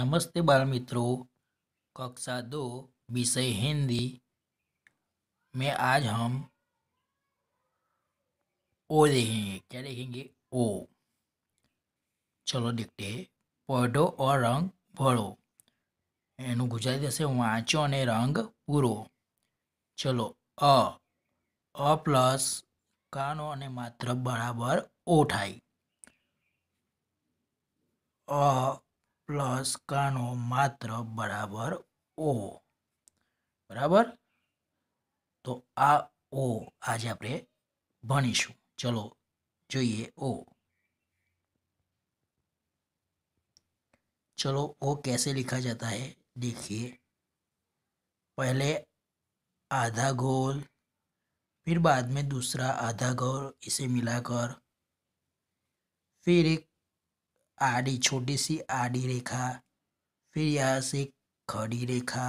નમસ્તે બાળમિત્રો कक्षा दो विषय हिंदी में आज हम ओ देखेंगे क्या देखेंगे ઓ ચલો દેખતે પઢો ઓર રંગ ભળો એનું ગુજરાતી થશે વાંચો અને રંગ પૂરો ચલો અ અ પ્લસ કાનો અને માત્ર બરાબર ઓ થાય અ પ્લસ मात्र बराबर ओ बराबर तो आ ओ आज आप આપણે चलो जो ये ओ चलो ओ कैसे लिखा जाता है देखिए पहले आधा गोल फिर बाद में दूसरा आधा गोल इसे मिलाकर फिर एक आड़ी छोटी सी आड़ी रेखा फिर यहाँ से खड़ी रेखा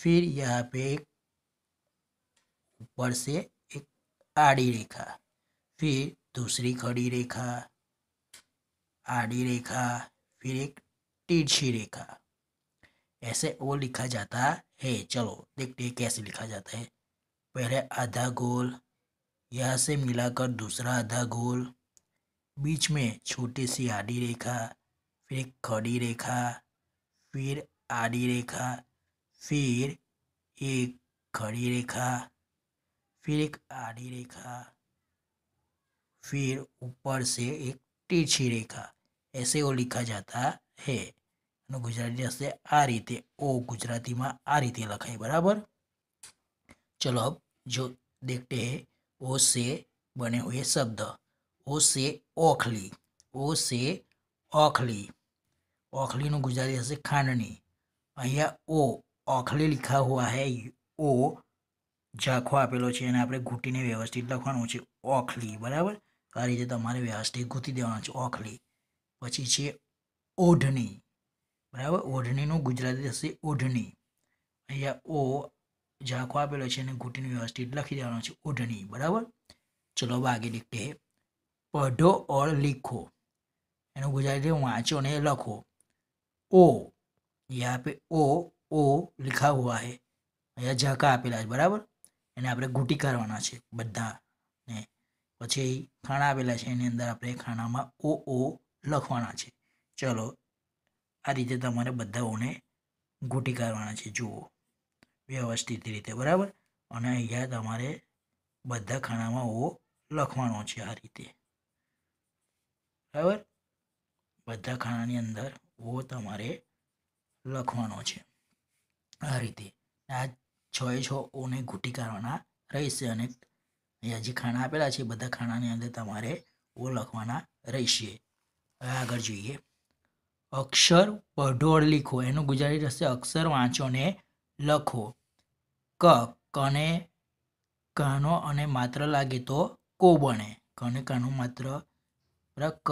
फिर यहाँ पे एक ऊपर से एक आड़ी रेखा फिर दूसरी खड़ी रेखा आड़ी रेखा फिर एक तिरछी रेखा ऐसे वो लिखा जाता है चलो देखते हैं कैसे लिखा जाता है पहले आधा गोल यहाँ से मिलाकर दूसरा आधा गोल बीच में छोटी सी आधी रेखा फिर एक खड़ी रेखा फिर आधी रेखा फिर एक खड़ी रेखा फिर एक आधी रेखा फिर ऊपर से एक तिरछी रेखा ऐसे वो लिखा जाता है गुजराती जैसे आ रीते ओ गुजराती में आ रीते लिखा है बराबर चलो अब जो देखते हैं ओ से बने हुए शब्द ઓ સે ઓખલી ઓ સે ઓખલી ઓખલીનું ગુજરાતી હશે ખાંડની અહીંયા ઓ ઓખલી લિખા હોવા હૈ ઓ ઝાખો આપેલો છે અને આપણે ઘૂંટીને વ્યવસ્થિત લખવાનું છે ઓખલી બરાબર આ રીતે તમારે વ્યવસ્થિત ગૂંથી દેવાનું છે ઓખલી પછી છે ઓઢણી બરાબર ઓઢણીનું ગુજરાતી હશે ઓઢણી અહીંયા ઓ ઝાખો આપેલો છે અને ઘૂંટીને વ્યવસ્થિત લખી દેવાનો છે ઓઢણી બરાબર ચલો બાગી આગળ લીખતે પઢો ઓર લીખો એનું ગુજરાતી વાંચો ને લખો ઓ યહાં પે ઓ ઓ લિખા હુઆ હે અહીંયા ઝાકા આપેલા છે બરાબર એને આપણે ઘૂંટી કરવાના છે બધા ને પછી ખાણા આપેલા છે એની અંદર આપણે ખાણામાં ઓ ઓ લખવાના છે ચલો આ રીતે તમારે બધાઓને ઓને ઘૂંટી કાઢવાના છે જુઓ વ્યવસ્થિત રીતે બરાબર અને અહીંયા તમારે બધા ખાણામાં ઓ લખવાનો છે આ રીતે બરાબર બધા ખાનાની અંદર ઓ તમારે લખવાનો છે આ રીતે આ છ એ છ ઓને ઘૂંટી કાઢવાના રહેશે અને અહીંયા જે ખાણા આપેલા છે બધા ખાણાની અંદર તમારે ઓ લખવાના રહેશે આગળ જોઈએ અક્ષર પઢોળ લીખો એનું ગુજરાતી થશે અક્ષર વાંચો ને લખો ક કને કાનો અને માત્ર લાગે તો કો બને કને કાનો માત્ર ક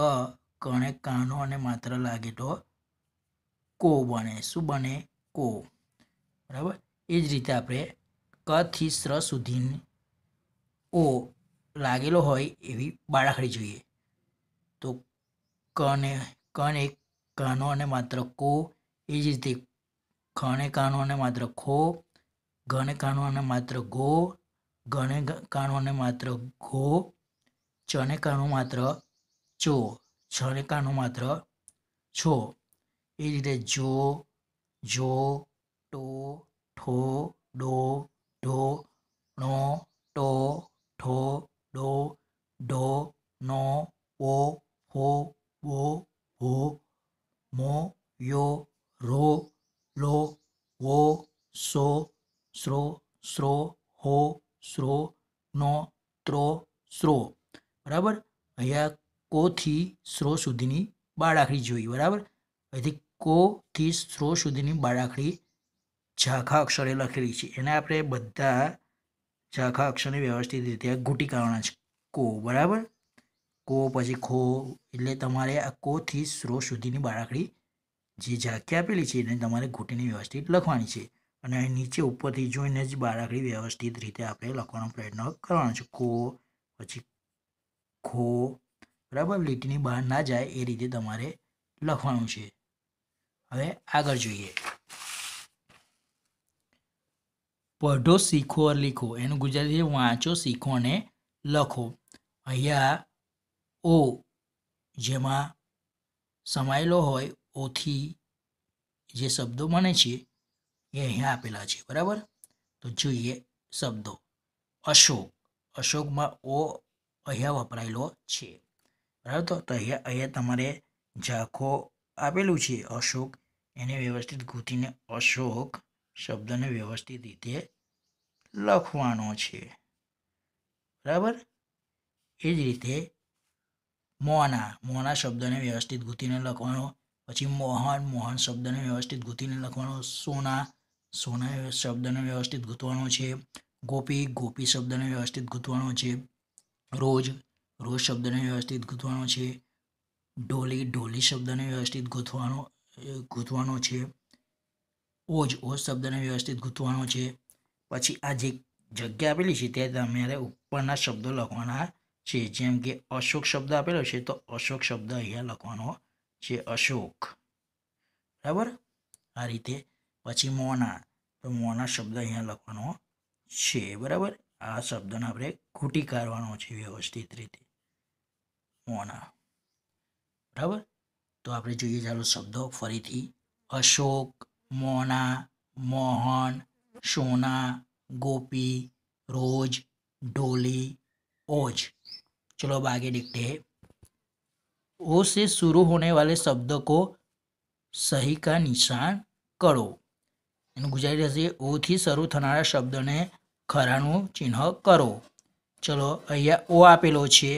કણે કાનો અને માત્ર લાગે તો કો બને શું બને કો બરાબર એ જ રીતે આપણે કથી સ્ર સુધી ઓ લાગેલો હોય એવી બાળાખડી જોઈએ તો કને કને કાનો અને માત્ર કો એ જ રીતે ખણે કાનો અને માત્ર ખો ઘણે કાનો અને માત્ર ગો ઘને કાનો અને માત્ર ઘો ચણે કાનો માત્ર ચો છ રેખાનું માત્ર છો એ જ રીતે જો જો ટો ઠો ડો ઢો ણો ટો ઠો ડો ઢો નો ઓ હો ઓ હો મો યો રો લો ઓ સો સ્રો સ્રો હો સ્રો નો ત્રો સ્રો બરાબર અહીંયા કોથી સ્રો સુધીની બાળાખડી જોઈ બરાબર અહીંથી કોથી સ્રો સુધીની બાળાખડી ઝાખા અક્ષરે લખેલી છે એને આપણે બધા ઝાખા અક્ષરને વ્યવસ્થિત રીતે ઘૂંટી કાઢવાના છે કો બરાબર કો પછી ખો એટલે તમારે આ કોથી સ્રો સુધીની બાળાખડી જે ઝાંખી આપેલી છે એને તમારે ઘૂંટીને વ્યવસ્થિત લખવાની છે અને નીચે ઉપરથી જોઈને જ બાળાખડી વ્યવસ્થિત રીતે આપણે લખવાનો પ્રયત્ન કરવાનો છે કો પછી ખો બરાબર લીટીની બહાર ના જાય એ રીતે તમારે લખવાનું છે હવે આગળ જોઈએ પઢો શીખો લીખો એનું ગુજરાતી વાંચો શીખો અને લખો અહીંયા ઓ જેમાં સમાયેલો હોય ઓથી જે શબ્દો બને છે એ અહીંયા આપેલા છે બરાબર તો જોઈએ શબ્દો અશોક અશોકમાં ઓ અહીંયા વપરાયેલો છે બરાબર તો અહીંયા અહીંયા તમારે ઝાંખો આપેલું છે અશોક એને વ્યવસ્થિત ગૂંથીને અશોક શબ્દને વ્યવસ્થિત રીતે લખવાનો છે બરાબર એ જ રીતે મોના મોના શબ્દને વ્યવસ્થિત ગૂંથીને લખવાનો પછી મોહન મોહન શબ્દને વ્યવસ્થિત ગૂંથીને લખવાનો સોના સોના શબ્દને વ્યવસ્થિત ગૂંથવાનો છે ગોપી ગોપી શબ્દને વ્યવસ્થિત ગૂંથવાનો છે રોજ રોજ શબ્દને વ્યવસ્થિત ગૂંથવાનો છે ઢોલી ઢોલી શબ્દને વ્યવસ્થિત ગૂંથવાનો ગૂંથવાનો છે ઓજ ઓજ શબ્દને વ્યવસ્થિત ગૂંથવાનો છે પછી આ જે જગ્યા આપેલી છે તે તમારે ઉપરના શબ્દો લખવાના છે જેમ કે અશોક શબ્દ આપેલો છે તો અશોક શબ્દ અહીંયા લખવાનો છે અશોક બરાબર આ રીતે પછી મોના તો મોના શબ્દ અહીંયા લખવાનો છે બરાબર આ શબ્દને આપણે ખૂટી કાઢવાનો છે વ્યવસ્થિત રીતે મોણા બરાબર તો આપણે જોઈએ ચાલો શબ્દો ફરીથી અશોક મોના મોહન સોના ગોપી રોજ ઢોલી ओज ચલો બાગે आगे ઓ हैं શરૂ से शुरू होने वाले शब्दों को નિશાન કરો એનું ગુજરાતી હશે ઓથી શરૂ થનારા શબ્દને ખરાનું ચિહ્ન કરો ચલો અહીંયા ઓ આપેલો છે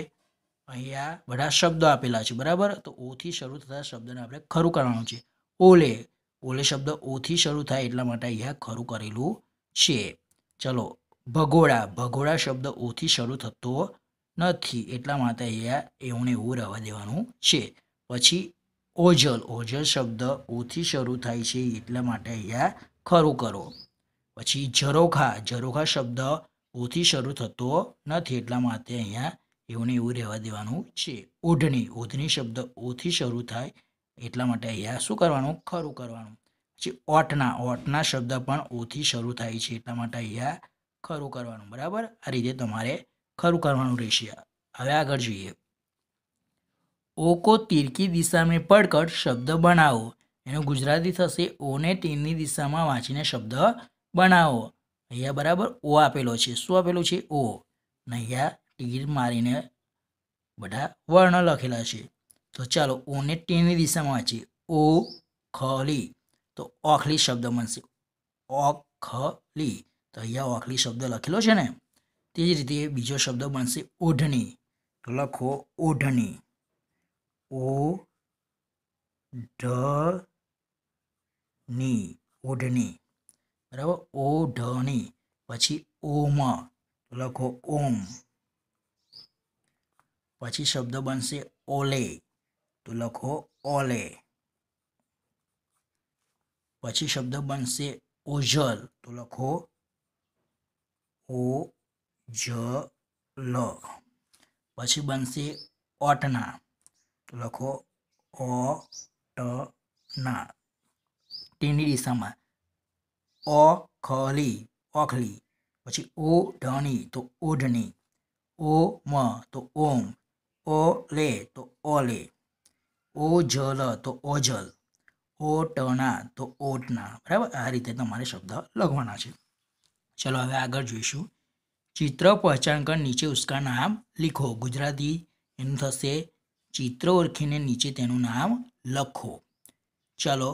અહીંયા બધા શબ્દો આપેલા છે બરાબર તો ઓથી શરૂ થતા શબ્દને આપણે ખરું કરવાનું છે ઓલે ઓલે શબ્દ ઓથી શરૂ થાય એટલા માટે અહીંયા ખરું કરેલું છે ચલો ભગોળા ભગોળા શબ્દ ઓથી શરૂ થતો નથી એટલા માટે અહીંયા એવું એવું રહેવા દેવાનું છે પછી ઓજલ ઓજલ શબ્દ ઓથી શરૂ થાય છે એટલા માટે અહીંયા ખરું કરો પછી ઝરોખા ઝરોખા શબ્દ ઓથી શરૂ થતો નથી એટલા માટે અહીંયા એવું એવું રહેવા દેવાનું છે ઓઢણી ઓઢણી શબ્દ ઓથી શરૂ થાય એટલા માટે અહીંયા શું કરવાનું ખરું કરવાનું પછી ઓટના ઓટના શબ્દ પણ ઓથી શરૂ થાય છે એટલા માટે અહીંયા ખરું કરવાનું બરાબર આ રીતે તમારે ખરું કરવાનું રહેશે હવે આગળ જોઈએ ઓકો તીરકી દિશા મેં પડકર શબ્દ બનાવો એનું ગુજરાતી થશે ઓને તીરની દિશામાં વાંચીને શબ્દ બનાવો અહીંયા બરાબર ઓ આપેલો છે શું આપેલું છે ઓ અને અહીંયા તીર મારીને બધા વર્ણ લખેલા છે તો ચાલો ઓને ટેની દિશામાં વાંચીએ ઓ ખલી તો ઓખલી શબ્દ બનશે ઓખલી તો અહીંયા ઓખલી શબ્દ લખેલો છે ને તે જ રીતે બીજો શબ્દ બનશે ઓઢણી લખો ઓઢણી ઓ ઢ ની ઓઢણી બરાબર ઓઢણી પછી ઓમ લખો ઓમ पची शब्द बन सले तो लखो ओले पची शब्द बन सल तो लखो ओ ज ल पी बन सटना तो लखो ओ टना टी दिशा में अखली अखली पी ओ ढनी तो ओढ़नी ओ म तो ओम ઓ લે તો ઓલે ઓ જલ તો ઓજલ ઓ ઓટના તો ઓટના બરાબર આ રીતે તમારે શબ્દ લખવાના છે ચલો હવે આગળ જોઈશું ચિત્ર પહચાનકર નીચે ઉસકા નામ લીખો ગુજરાતી એનું થશે ચિત્ર ઓળખીને નીચે તેનું નામ લખો ચલો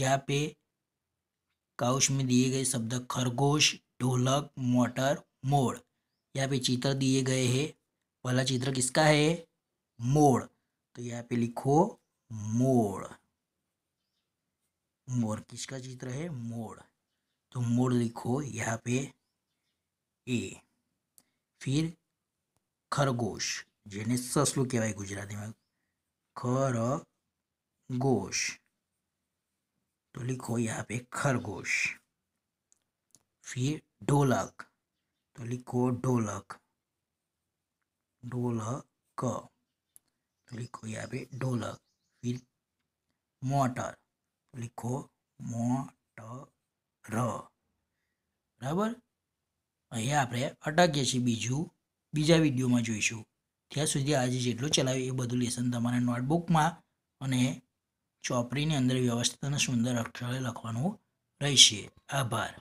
યા પે काउश દીએ ગયે શબ્દ ખરગોશ ઢોલક મોટર मोटर યા પે ચિત્ર દીએ ગયે હે पहला चित्र किसका है मोड़ तो यहाँ पे लिखो मोड़ मोर किसका चित्र है मोड़ तो मोड़ लिखो यहाँ पे ए फिर खरगोश જેને गुजराती में खर गोश तो लिखो यहाँ पे खरगोश फिर ढोलक तो लिखो ढोलक ढोलक लिखो यहाँ ઢોલક ढोलक મોટર मोटर लिखो मोटर બરાબર અહીંયા આપણે અટકીએ છીએ બીજું બીજા વિડીયોમાં જોઈશું ત્યાં સુધી આજે જેટલું ચલાવ્યું એ બધું લેસન તમારે નોટબુકમાં અને ચોપડીની અંદર વ્યવસ્થિત અને સુંદર અક્ષરે લખવાનું રહેશે આભાર